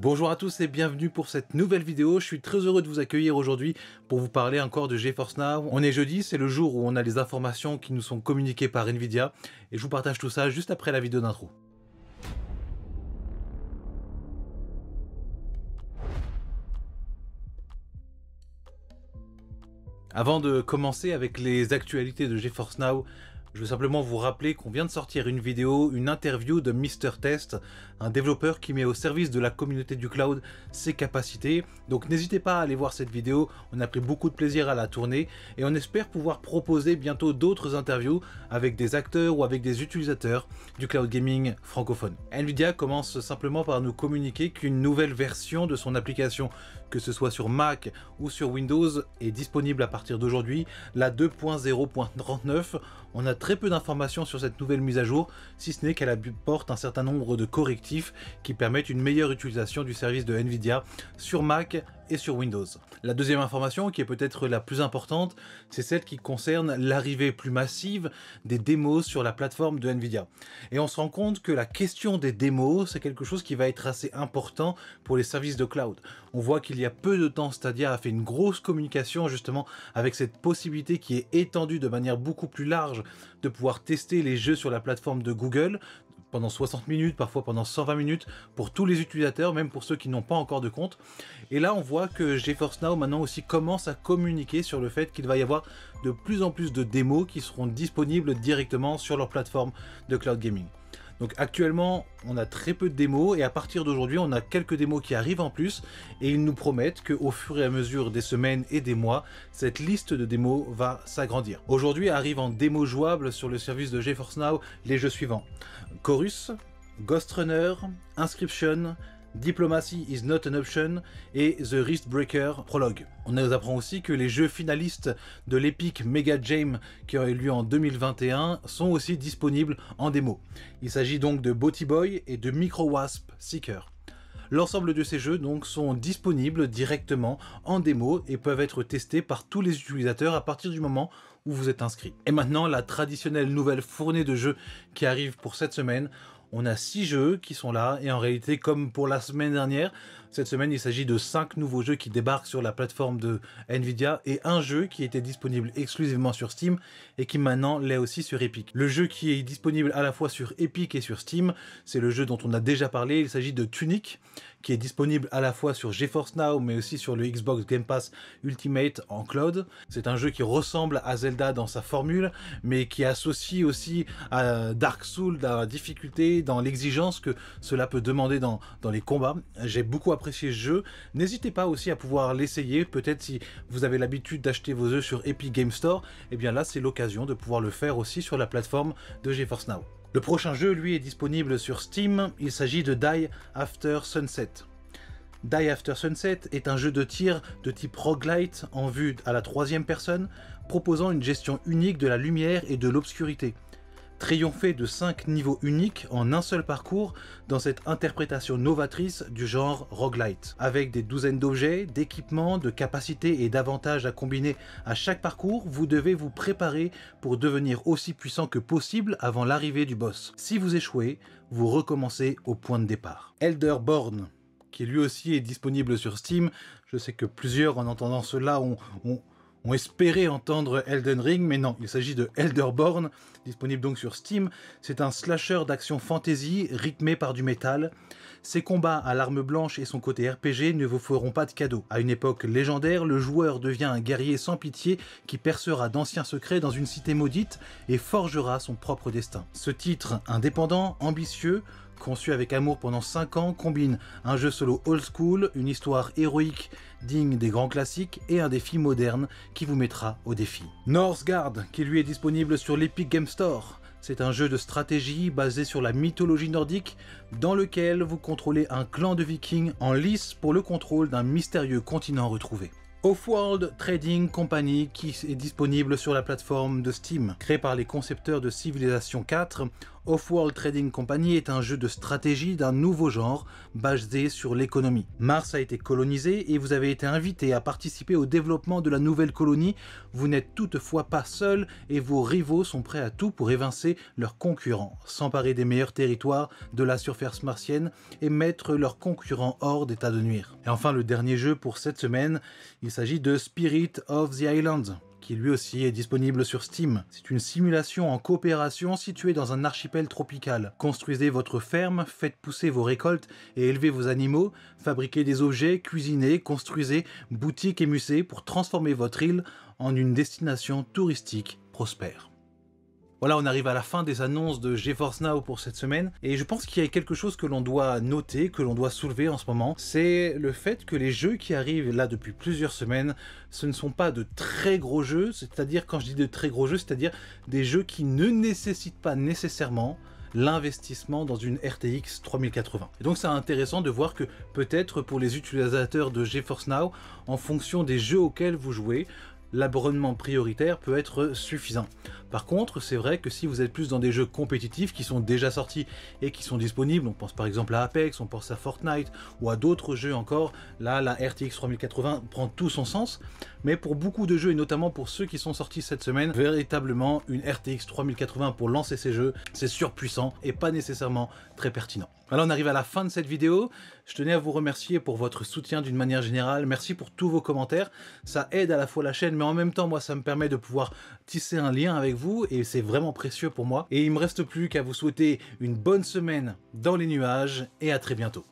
Bonjour à tous et bienvenue pour cette nouvelle vidéo. Je suis très heureux de vous accueillir aujourd'hui pour vous parler encore de GeForce Now. On est jeudi, c'est le jour où on a les informations qui nous sont communiquées par Nvidia et je vous partage tout ça juste après la vidéo d'intro. Avant de commencer avec les actualités de GeForce Now, je veux simplement vous rappeler qu'on vient de sortir une vidéo, une interview de Mister Test, un développeur qui met au service de la communauté du cloud ses capacités. Donc n'hésitez pas à aller voir cette vidéo, on a pris beaucoup de plaisir à la tourner et on espère pouvoir proposer bientôt d'autres interviews avec des acteurs ou avec des utilisateurs du cloud gaming francophone. Nvidia commence simplement par nous communiquer qu'une nouvelle version de son application que ce soit sur Mac ou sur Windows, est disponible à partir d'aujourd'hui, la 2.0.39. On a très peu d'informations sur cette nouvelle mise à jour, si ce n'est qu'elle apporte un certain nombre de correctifs qui permettent une meilleure utilisation du service de Nvidia sur Mac sur Windows. La deuxième information, qui est peut-être la plus importante, c'est celle qui concerne l'arrivée plus massive des démos sur la plateforme de Nvidia. Et on se rend compte que la question des démos, c'est quelque chose qui va être assez important pour les services de cloud. On voit qu'il y a peu de temps, Stadia a fait une grosse communication justement avec cette possibilité qui est étendue de manière beaucoup plus large de pouvoir tester les jeux sur la plateforme de Google, pendant 60 minutes, parfois pendant 120 minutes, pour tous les utilisateurs, même pour ceux qui n'ont pas encore de compte. Et là, on voit que GeForce Now maintenant aussi commence à communiquer sur le fait qu'il va y avoir de plus en plus de démos qui seront disponibles directement sur leur plateforme de cloud gaming. Donc actuellement, on a très peu de démos et à partir d'aujourd'hui, on a quelques démos qui arrivent en plus et ils nous promettent qu'au fur et à mesure des semaines et des mois, cette liste de démos va s'agrandir. Aujourd'hui arrivent en démo jouable sur le service de GeForce Now les jeux suivants. Chorus, Ghost Runner, Inscription, Diplomacy is not an option et The Wrist Breaker prologue. On nous apprend aussi que les jeux finalistes de l'épique Mega Jam qui aurait eu lieu en 2021 sont aussi disponibles en démo. Il s'agit donc de Boty Boy et de Micro Wasp Seeker. L'ensemble de ces jeux donc sont disponibles directement en démo et peuvent être testés par tous les utilisateurs à partir du moment où vous êtes inscrit. Et maintenant la traditionnelle nouvelle fournée de jeux qui arrive pour cette semaine, on a six jeux qui sont là. Et en réalité, comme pour la semaine dernière, cette semaine, il s'agit de 5 nouveaux jeux qui débarquent sur la plateforme de Nvidia et un jeu qui était disponible exclusivement sur Steam et qui maintenant l'est aussi sur Epic. Le jeu qui est disponible à la fois sur Epic et sur Steam, c'est le jeu dont on a déjà parlé, il s'agit de Tunic qui est disponible à la fois sur GeForce Now mais aussi sur le Xbox Game Pass Ultimate en cloud. C'est un jeu qui ressemble à Zelda dans sa formule mais qui associe aussi à Dark Souls dans la difficulté, dans l'exigence que cela peut demander dans, dans les combats. J'ai beaucoup apprécié ce jeu. N'hésitez pas aussi à pouvoir l'essayer. Peut-être si vous avez l'habitude d'acheter vos œufs sur Epic Game Store, et eh bien là c'est l'occasion de pouvoir le faire aussi sur la plateforme de GeForce Now. Le prochain jeu, lui, est disponible sur Steam. Il s'agit de Die After Sunset. Die After Sunset est un jeu de tir de type roguelite en vue à la troisième personne, proposant une gestion unique de la lumière et de l'obscurité. Triompher de 5 niveaux uniques en un seul parcours dans cette interprétation novatrice du genre roguelite, avec des douzaines d'objets, d'équipements, de capacités et d'avantages à combiner à chaque parcours, vous devez vous préparer pour devenir aussi puissant que possible avant l'arrivée du boss. Si vous échouez, vous recommencez au point de départ. Elderborn, qui lui aussi est disponible sur Steam, je sais que plusieurs en entendant cela ont on espérait entendre Elden Ring, mais non, il s'agit de Elderborn, disponible donc sur Steam. C'est un slasher d'action fantasy rythmé par du métal. Ses combats à l'arme blanche et son côté RPG ne vous feront pas de cadeau. À une époque légendaire, le joueur devient un guerrier sans pitié qui percera d'anciens secrets dans une cité maudite et forgera son propre destin. Ce titre indépendant, ambitieux, Conçu avec amour pendant 5 ans, combine un jeu solo old school, une histoire héroïque digne des grands classiques et un défi moderne qui vous mettra au défi. Northgard, qui lui est disponible sur l'Epic Game Store. C'est un jeu de stratégie basé sur la mythologie nordique dans lequel vous contrôlez un clan de vikings en lice pour le contrôle d'un mystérieux continent retrouvé. Offworld Trading Company qui est disponible sur la plateforme de Steam. Créé par les concepteurs de Civilization 4, Off-World Trading Company est un jeu de stratégie d'un nouveau genre basé sur l'économie. Mars a été colonisé et vous avez été invité à participer au développement de la nouvelle colonie. Vous n'êtes toutefois pas seul et vos rivaux sont prêts à tout pour évincer leurs concurrents, s'emparer des meilleurs territoires de la surface martienne et mettre leurs concurrents hors d'état de nuire. Et enfin le dernier jeu pour cette semaine, il s'agit de Spirit of the Islands qui lui aussi est disponible sur Steam. C'est une simulation en coopération située dans un archipel tropical. Construisez votre ferme, faites pousser vos récoltes et élevez vos animaux, fabriquez des objets, cuisinez, construisez boutiques et musées pour transformer votre île en une destination touristique prospère. Voilà, on arrive à la fin des annonces de GeForce Now pour cette semaine, et je pense qu'il y a quelque chose que l'on doit noter, que l'on doit soulever en ce moment, c'est le fait que les jeux qui arrivent là depuis plusieurs semaines, ce ne sont pas de très gros jeux, c'est-à-dire quand je dis de très gros jeux, c'est-à-dire des jeux qui ne nécessitent pas nécessairement l'investissement dans une RTX 3080. Et donc c'est intéressant de voir que peut-être pour les utilisateurs de GeForce Now, en fonction des jeux auxquels vous jouez, l'abonnement prioritaire peut être suffisant. Par contre, c'est vrai que si vous êtes plus dans des jeux compétitifs qui sont déjà sortis et qui sont disponibles, on pense par exemple à Apex, on pense à Fortnite ou à d'autres jeux encore, là la RTX 3080 prend tout son sens, mais pour beaucoup de jeux et notamment pour ceux qui sont sortis cette semaine, véritablement une RTX 3080 pour lancer ces jeux, c'est surpuissant et pas nécessairement très pertinent. Alors on arrive à la fin de cette vidéo, je tenais à vous remercier pour votre soutien d'une manière générale. Merci pour tous vos commentaires. Ça aide à la fois la chaîne, mais en même temps, moi, ça me permet de pouvoir tisser un lien avec vous et c'est vraiment précieux pour moi. Et il me reste plus qu'à vous souhaiter une bonne semaine dans les nuages et à très bientôt.